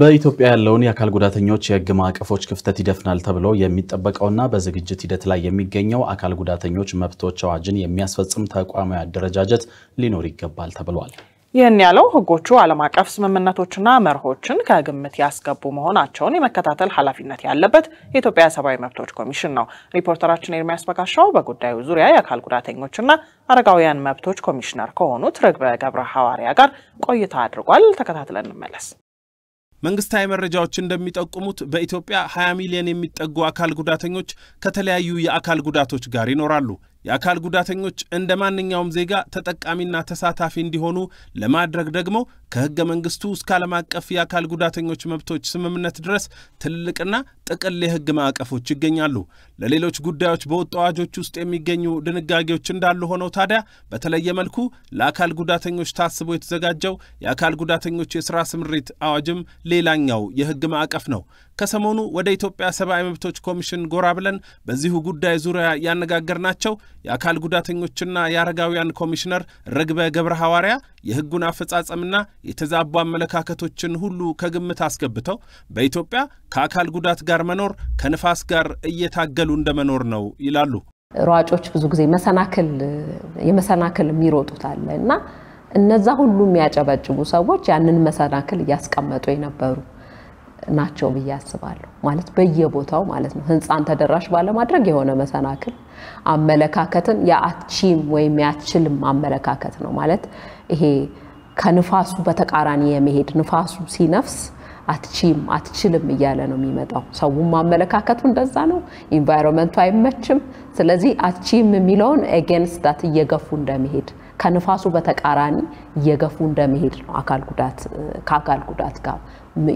በኢትዮጵያ ያለውን የአካል ጉዳተኞች የሕግ ማዕቀፎች ክፍተት ይደፍናል ተብሎ የሚጠበቀውና በዝግጅት ሂደት ላይ የሚገኘው አካል ጉዳተኞች መብቶች አዋጅን የሚያስፈጽም ተቋማዊ አደረጃጀት ሊኖር ይገባል ተብሏል። ይህን ያለው ህጎቹ ዓለም አቀፍ ስምምነቶችና መርሆችን ከግምት ያስገቡ መሆናቸውን የመከታተል ኃላፊነት ያለበት የኢትዮጵያ ሰብአዊ መብቶች ኮሚሽን ነው። ሪፖርተራችን ኤርሚያስ በጋሻው በጉዳዩ ዙሪያ የአካል ጉዳተኞችና አረጋውያን መብቶች ኮሚሽነር ከሆኑት ርግበ ገብረ ሐዋርያ ጋር ቆይታ አድርጓል። ተከታትለን እንመለስ። መንግስታዊ መረጃዎች እንደሚጠቁሙት በኢትዮጵያ 20 ሚሊዮን የሚጠጉ አካል ጉዳተኞች ከተለያዩ የአካል ጉዳቶች ጋር ይኖራሉ። የአካል ጉዳተኞች እንደ ማንኛውም ዜጋ ተጠቃሚና ተሳታፊ እንዲሆኑ ለማድረግ ደግሞ ከህገ መንግስቱ እስከ ዓለም አቀፍ የአካል ጉዳተኞች መብቶች ስምምነት ድረስ ትልቅና ጥቅል የሕግ ማዕቀፎች ይገኛሉ። ለሌሎች ጉዳዮች በወጡ አዋጆች ውስጥ የሚገኙ ድንጋጌዎች እንዳሉ ሆነው ታዲያ በተለየ መልኩ ለአካል ጉዳተኞች ታስቦ የተዘጋጀው የአካል ጉዳተኞች የሥራ ስምሪት አዋጅም ሌላኛው የሕግ ማዕቀፍ ነው። ከሰሞኑ ወደ ኢትዮጵያ ሰብአዊ መብቶች ኮሚሽን ጎራ ብለን በዚሁ ጉዳይ ዙሪያ ያነጋገርናቸው የአካል ጉዳተኞችና የአረጋውያን ኮሚሽነር ርግበ ገብረ ሐዋርያ የሕጉን አፈጻጸምና የተዛቡ አመለካከቶችን ሁሉ ከግምት አስገብተው በኢትዮጵያ ከአካል ጉዳት ጋር መኖር ከንፋስ ጋር እየታገሉ እንደመኖር ነው ይላሉ። ሯጮች ብዙ ጊዜ መሰናክል የመሰናክል የሚሮጡት አለ እና እነዛ ሁሉ የሚያጨበጭቡ ሰዎች ያንን መሰናክል እያስቀመጡ የነበሩ ናቸው ብዬ አስባለሁ። ማለት በየቦታው ማለት ነው ህንፃን ተደራሽ ባለማድረግ የሆነ መሰናክል አመለካከትን የአቺም ወይም ያችልም አመለካከት ነው ማለት ይሄ ከንፋሱ በተቃራኒ የመሄድ ንፋሱ ሲነፍስ አትቺም አትችልም እያለ ነው የሚመጣው። ሰውም አመለካከቱ እንደዛ ነው። ኢንቫይሮንመንቱ አይመችም። ስለዚህ አትቺም የሚለውን ኤጌንስት ዳት እየገፉ እንደመሄድ ከንፋሱ በተቃራኒ እየገፉ እንደመሄድ ነው አካል ጉዳት ከአካል ጉዳት ጋር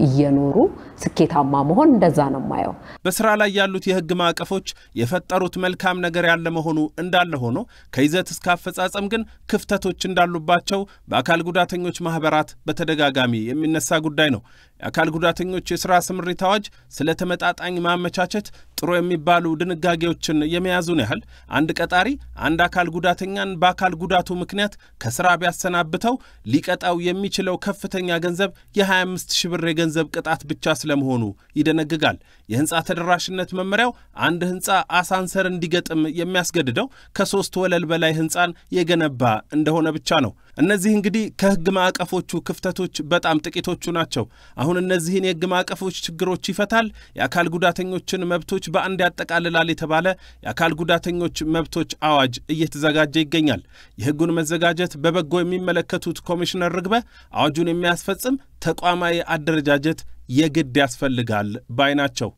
እየኖሩ ስኬታማ መሆን እንደዛ ነው የማየው። በስራ ላይ ያሉት የህግ ማዕቀፎች የፈጠሩት መልካም ነገር ያለ መሆኑ እንዳለ ሆኖ ከይዘት እስከ አፈጻጸም ግን ክፍተቶች እንዳሉባቸው በአካል ጉዳተኞች ማህበራት በተደጋጋሚ የሚነሳ ጉዳይ ነው። የአካል ጉዳተኞች የሥራ ስምሪት አዋጅ ስለ ተመጣጣኝ ማመቻቸት ጥሩ የሚባሉ ድንጋጌዎችን የመያዙን ያህል አንድ ቀጣሪ አንድ አካል ጉዳተኛን በአካል ጉዳቱ ምክንያት ከሥራ ቢያሰናብተው ሊቀጣው የሚችለው ከፍተኛ ገንዘብ የ25 ሺህ ብር የገንዘብ ቅጣት ብቻ ስለመሆኑ ይደነግጋል። የሕንፃ ተደራሽነት መመሪያው አንድ ሕንፃ አሳንሰር እንዲገጥም የሚያስገድደው ከሦስት ወለል በላይ ሕንፃን የገነባ እንደሆነ ብቻ ነው። እነዚህ እንግዲህ ከህግ ማዕቀፎቹ ክፍተቶች በጣም ጥቂቶቹ ናቸው። አሁን እነዚህን የህግ ማዕቀፎች ችግሮች ይፈታል፣ የአካል ጉዳተኞችን መብቶች በአንድ ያጠቃልላል የተባለ የአካል ጉዳተኞች መብቶች አዋጅ እየተዘጋጀ ይገኛል። የህጉን መዘጋጀት በበጎ የሚመለከቱት ኮሚሽነር ርግበ አዋጁን የሚያስፈጽም ተቋማዊ አደረጃጀት የግድ ያስፈልጋል ባይ ናቸው።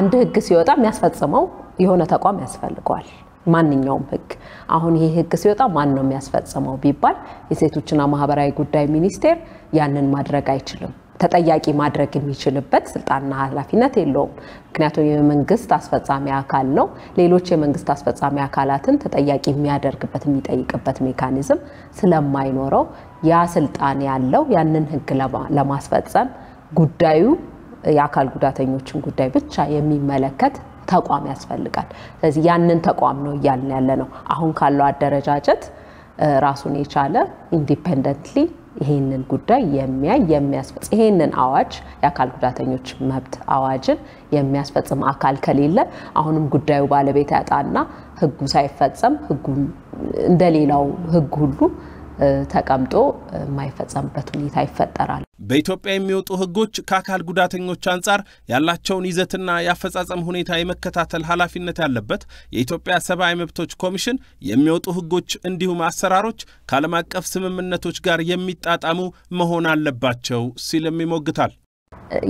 አንድ ህግ ሲወጣ የሚያስፈጽመው የሆነ ተቋም ያስፈልገዋል። ማንኛውም ህግ አሁን ይሄ ህግ ሲወጣ ማን ነው የሚያስፈጽመው ቢባል የሴቶችና ማህበራዊ ጉዳይ ሚኒስቴር ያንን ማድረግ አይችልም። ተጠያቂ ማድረግ የሚችልበት ስልጣንና ኃላፊነት የለውም። ምክንያቱም የመንግስት አስፈጻሚ አካል ነው። ሌሎች የመንግስት አስፈጻሚ አካላትን ተጠያቂ የሚያደርግበት የሚጠይቅበት ሜካኒዝም ስለማይኖረው ያ ስልጣን ያለው ያንን ህግ ለማስፈጸም ጉዳዩ የአካል ጉዳተኞችን ጉዳይ ብቻ የሚመለከት ተቋም ያስፈልጋል። ስለዚህ ያንን ተቋም ነው እያልን ያለ ነው። አሁን ካለው አደረጃጀት ራሱን የቻለ ኢንዲፔንደንትሊ ይሄንን ጉዳይ የሚያይ የሚያስፈጽም ይሄንን አዋጅ የአካል ጉዳተኞች መብት አዋጅን የሚያስፈጽም አካል ከሌለ አሁንም ጉዳዩ ባለቤት ያጣና ህጉ ሳይፈጸም ህጉ እንደሌላው ህግ ሁሉ ተቀምጦ የማይፈጸምበት ሁኔታ ይፈጠራል። በኢትዮጵያ የሚወጡ ህጎች ከአካል ጉዳተኞች አንጻር ያላቸውን ይዘትና የአፈጻጸም ሁኔታ የመከታተል ኃላፊነት ያለበት የኢትዮጵያ ሰብአዊ መብቶች ኮሚሽን የሚወጡ ህጎች እንዲሁም አሰራሮች ከዓለም አቀፍ ስምምነቶች ጋር የሚጣጣሙ መሆን አለባቸው ሲልም ይሞግታል።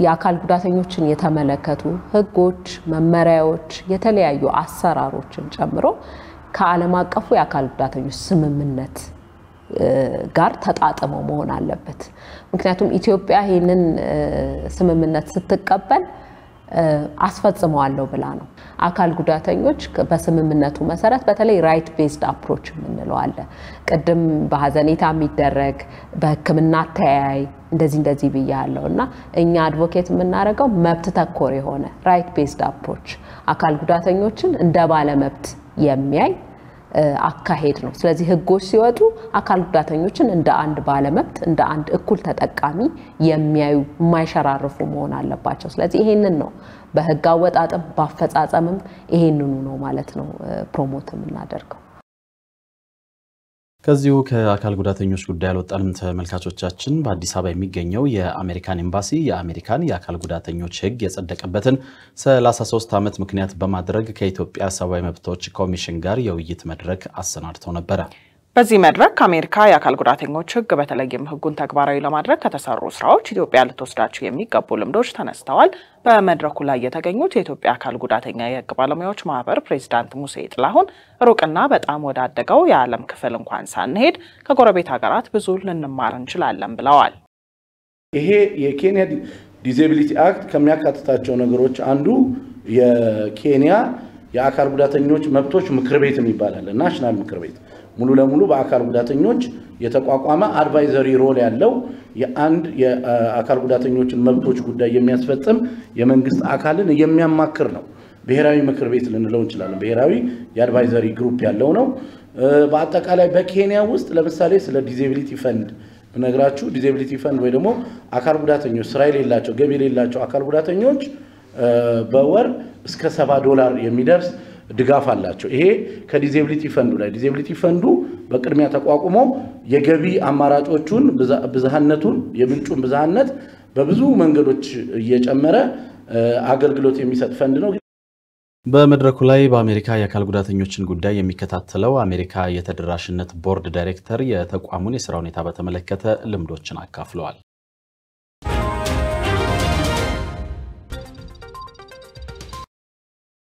የአካል ጉዳተኞችን የተመለከቱ ህጎች መመሪያዎች፣ የተለያዩ አሰራሮችን ጨምሮ ከዓለም አቀፉ የአካል ጉዳተኞች ስምምነት ጋር ተጣጥሞ መሆን አለበት። ምክንያቱም ኢትዮጵያ ይህንን ስምምነት ስትቀበል አስፈጽመዋለሁ ብላ ነው። አካል ጉዳተኞች በስምምነቱ መሰረት በተለይ ራይት ቤዝድ አፕሮች የምንለው አለ። ቅድም በሀዘኔታ የሚደረግ በሕክምና ተያያይ እንደዚህ እንደዚህ ብያለሁ እና እኛ አድቮኬት የምናደርገው መብት ተኮር የሆነ ራይት ቤዝድ አፕሮች አካል ጉዳተኞችን እንደ ባለመብት የሚያይ አካሄድ ነው። ስለዚህ ህጎች ሲወጡ አካል ጉዳተኞችን እንደ አንድ ባለመብት እንደ አንድ እኩል ተጠቃሚ የሚያዩ የማይሸራርፉ መሆን አለባቸው። ስለዚህ ይሄንን ነው በህግ አወጣጥም በአፈጻጸምም ይሄንኑ ነው ማለት ነው ፕሮሞት የምናደርገው። ከዚሁ ከአካል ጉዳተኞች ጉዳይ አልወጣንም ተመልካቾቻችን። በአዲስ አበባ የሚገኘው የአሜሪካን ኤምባሲ የአሜሪካን የአካል ጉዳተኞች ሕግ የጸደቀበትን 33 ዓመት ምክንያት በማድረግ ከኢትዮጵያ ሰብአዊ መብቶች ኮሚሽን ጋር የውይይት መድረክ አሰናድተው ነበረ። በዚህ መድረክ አሜሪካ የአካል ጉዳተኞች ህግ በተለይም ህጉን ተግባራዊ ለማድረግ ከተሰሩ ስራዎች ኢትዮጵያ ልትወስዳቸው የሚገቡ ልምዶች ተነስተዋል። በመድረኩ ላይ የተገኙት የኢትዮጵያ አካል ጉዳተኛ የህግ ባለሙያዎች ማህበር ፕሬዚዳንት ሙሴ ጥላሁን ሩቅና በጣም ወዳደገው የዓለም ክፍል እንኳን ሳንሄድ ከጎረቤት ሀገራት ብዙ ልንማር እንችላለን ብለዋል። ይሄ የኬንያ ዲዜቢሊቲ አክት ከሚያካትታቸው ነገሮች አንዱ የኬንያ የአካል ጉዳተኞች መብቶች ምክር ቤትም ይባላል ናሽናል ምክር ቤት ሙሉ ለሙሉ በአካል ጉዳተኞች የተቋቋመ አድቫይዘሪ ሮል ያለው የአንድ የአካል ጉዳተኞችን መብቶች ጉዳይ የሚያስፈጽም የመንግስት አካልን የሚያማክር ነው። ብሔራዊ ምክር ቤት ልንለው እንችላለን። ብሔራዊ የአድቫይዘሪ ግሩፕ ያለው ነው። በአጠቃላይ በኬንያ ውስጥ ለምሳሌ ስለ ዲዚብሊቲ ፈንድ ብነግራችሁ ዲዚብሊቲ ፈንድ ወይ ደግሞ አካል ጉዳተኞች ስራ የሌላቸው ገቢ የሌላቸው አካል ጉዳተኞች በወር እስከ ሰባ ዶላር የሚደርስ ድጋፍ አላቸው። ይሄ ከዲዜብሊቲ ፈንዱ ላይ ዲዜብሊቲ ፈንዱ በቅድሚያ ተቋቁሞ የገቢ አማራጮቹን ብዝሃነቱን የምንጩን ብዝሃነት በብዙ መንገዶች እየጨመረ አገልግሎት የሚሰጥ ፈንድ ነው። በመድረኩ ላይ በአሜሪካ የአካል ጉዳተኞችን ጉዳይ የሚከታተለው አሜሪካ የተደራሽነት ቦርድ ዳይሬክተር የተቋሙን የስራ ሁኔታ በተመለከተ ልምዶችን አካፍለዋል።